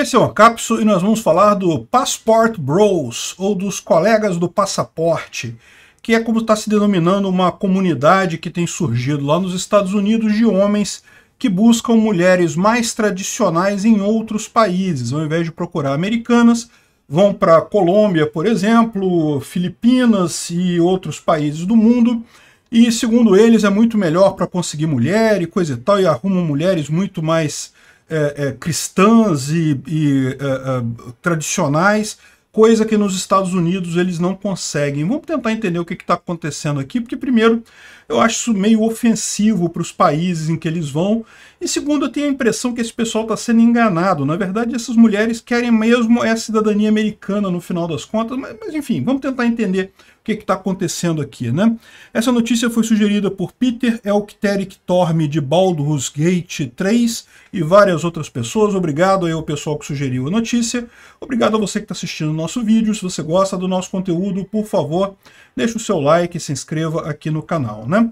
Esse é o capso e nós vamos falar do Passport Bros, ou dos colegas do passaporte, que é como está se denominando uma comunidade que tem surgido lá nos Estados Unidos de homens que buscam mulheres mais tradicionais em outros países, ao invés de procurar americanas, vão para Colômbia, por exemplo, Filipinas e outros países do mundo, e segundo eles é muito melhor para conseguir mulher e coisa e tal, e arrumam mulheres muito mais é, é, cristãs e, e é, é, tradicionais, coisa que nos Estados Unidos eles não conseguem. Vamos tentar entender o que está acontecendo aqui, porque, primeiro, eu acho isso meio ofensivo para os países em que eles vão, e, segundo, eu tenho a impressão que esse pessoal está sendo enganado. Na verdade, essas mulheres querem mesmo é a cidadania americana no final das contas, mas, mas enfim, vamos tentar entender que está acontecendo aqui, né? Essa notícia foi sugerida por Peter Elkteric Torme de Baldur's Gate 3 e várias outras pessoas. Obrigado aí ao pessoal que sugeriu a notícia. Obrigado a você que está assistindo o nosso vídeo. Se você gosta do nosso conteúdo, por favor, deixe o seu like e se inscreva aqui no canal, né?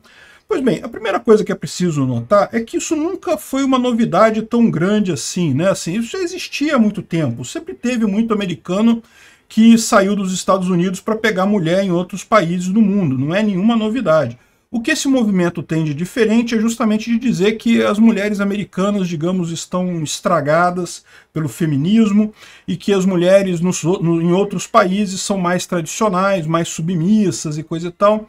Pois bem, a primeira coisa que é preciso notar é que isso nunca foi uma novidade tão grande assim, né? Assim, isso já existia há muito tempo, sempre teve muito americano que saiu dos Estados Unidos para pegar mulher em outros países do mundo. Não é nenhuma novidade. O que esse movimento tem de diferente é justamente de dizer que as mulheres americanas, digamos, estão estragadas pelo feminismo e que as mulheres nos, no, em outros países são mais tradicionais, mais submissas e coisa e tal.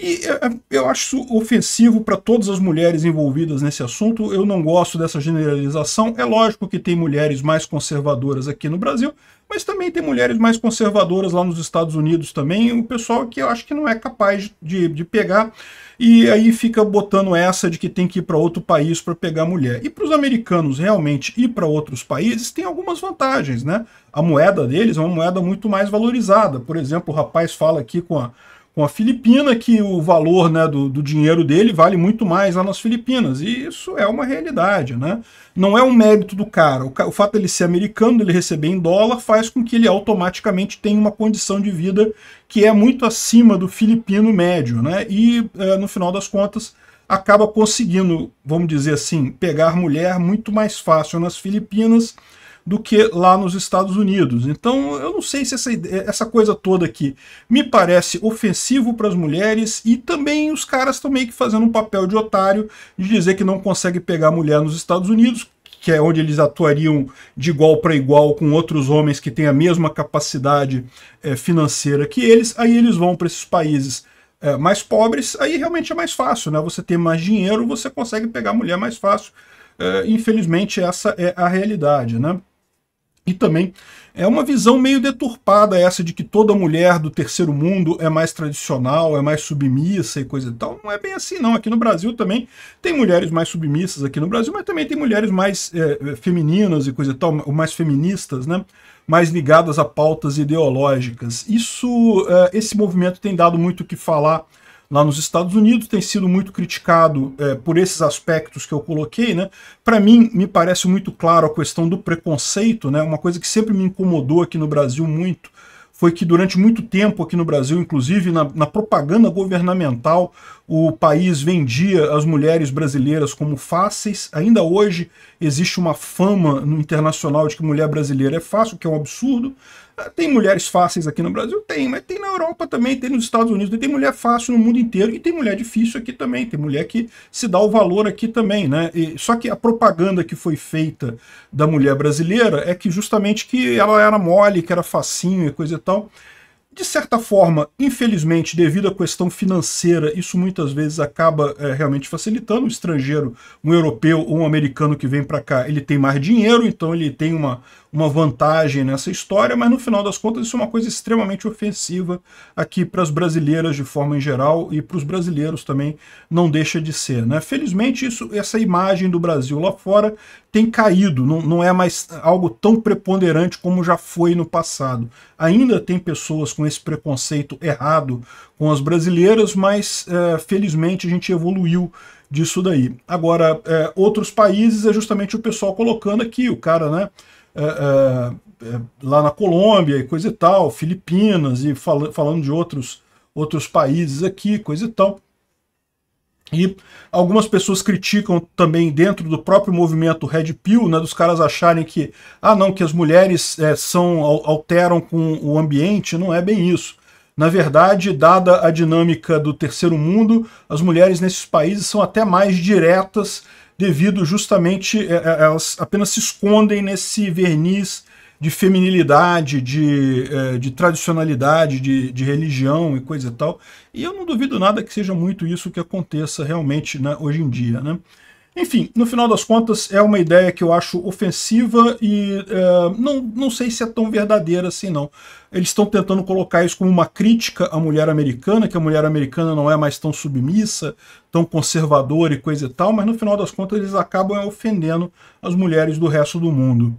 E é, é, eu acho ofensivo para todas as mulheres envolvidas nesse assunto. Eu não gosto dessa generalização. É lógico que tem mulheres mais conservadoras aqui no Brasil, mas também tem mulheres mais conservadoras lá nos Estados Unidos também. O pessoal que eu acho que não é capaz de, de pegar e aí fica botando essa de que tem que ir para outro país para pegar mulher. E para os americanos realmente ir para outros países tem algumas vantagens, né? A moeda deles é uma moeda muito mais valorizada. Por exemplo, o rapaz fala aqui com a com a Filipina, que o valor né, do, do, dinheiro dele vale muito mais lá nas Filipinas. E isso é uma realidade. Né? Não é um mérito do cara. O, o fato dele ser americano, dele receber em dólar, faz com que ele automaticamente tenha uma condição de vida que é muito acima do filipino médio. Né? E, é, no final das contas, acaba conseguindo, vamos dizer assim, pegar mulher muito mais fácil nas Filipinas do que lá nos Estados Unidos. Então, eu não sei se essa, essa coisa toda aqui me parece ofensivo para as mulheres e também os caras estão meio que fazendo um papel de otário de dizer que não consegue pegar mulher nos Estados Unidos, que é onde eles atuariam de igual para igual com outros homens que têm a mesma capacidade é, financeira que eles, aí eles vão para esses países é, mais pobres, aí realmente é mais fácil, né? Você tem mais dinheiro, você consegue pegar mulher mais fácil. É, infelizmente, essa é a realidade, né? E também é uma visão meio deturpada essa de que toda mulher do terceiro mundo é mais tradicional, é mais submissa e coisa e tal. Não é bem assim, não. Aqui no Brasil também tem mulheres mais submissas aqui no Brasil, mas também tem mulheres mais é, é femininas e coisa e tal, mais feministas, né? mais ligadas a pautas ideológicas. Isso, é, esse movimento tem dado muito o que falar lá nos Estados Unidos, tem sido muito criticado é, por esses aspectos que eu coloquei. Né? Para mim, me parece muito claro a questão do preconceito, né? uma coisa que sempre me incomodou aqui no Brasil muito, foi que durante muito tempo aqui no Brasil, inclusive na, na propaganda governamental, o país vendia as mulheres brasileiras como fáceis. Ainda hoje existe uma fama no internacional de que mulher brasileira é fácil, que é um absurdo. Ah, tem mulheres fáceis aqui no Brasil? Tem, mas tem na Europa também, tem nos Estados Unidos, tem mulher fácil no mundo inteiro e tem mulher difícil aqui também, tem mulher que se dá o valor aqui também, né? E, só que a propaganda que foi feita da mulher brasileira é que justamente que ela era mole, que era facinho e coisa e tal. De certa forma, infelizmente, devido à questão financeira, isso muitas vezes acaba é, realmente facilitando. O estrangeiro, um europeu ou um americano que vem para cá, ele tem mais dinheiro, então ele tem uma, uma vantagem nessa história, mas no final das contas isso é uma coisa extremamente ofensiva aqui para as brasileiras de forma em geral e para os brasileiros também não deixa de ser. Né? Felizmente, isso, essa imagem do Brasil lá fora tem caído, não, não é mais algo tão preponderante como já foi no passado. Ainda tem pessoas com esse preconceito errado com as brasileiras, mas é, felizmente a gente evoluiu disso daí. Agora, é, outros países é justamente o pessoal colocando aqui, o cara, né? É, é, é lá na Colômbia e coisa e tal, Filipinas e fal falando de outros, outros países aqui, coisa e tal. E algumas pessoas criticam também dentro do próprio movimento Red Pill, né, dos caras acharem que, ah não, que as mulheres é, são alteram com o ambiente, não é bem isso. Na verdade, dada a dinâmica do terceiro mundo, as mulheres nesses países são até mais diretas devido justamente, é, é elas apenas se escondem nesse verniz de feminilidade, de, é, de tradicionalidade, de, de, religião e coisa e tal. E eu não duvido nada que seja muito isso que aconteça realmente né, hoje em dia. Né? Enfim, no final das contas, é uma ideia que eu acho ofensiva e é, não, não sei se é tão verdadeira assim não. Eles estão tentando colocar isso como uma crítica à mulher americana, que a mulher americana não é mais tão submissa, tão conservadora e coisa e tal, mas no final das contas eles acabam ofendendo as mulheres do resto do mundo.